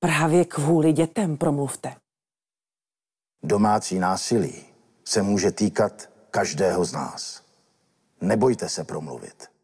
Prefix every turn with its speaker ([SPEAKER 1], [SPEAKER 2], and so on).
[SPEAKER 1] Právě kvůli dětem promluvte. Domácí násilí se může týkat každého z nás. Nebojte se promluvit.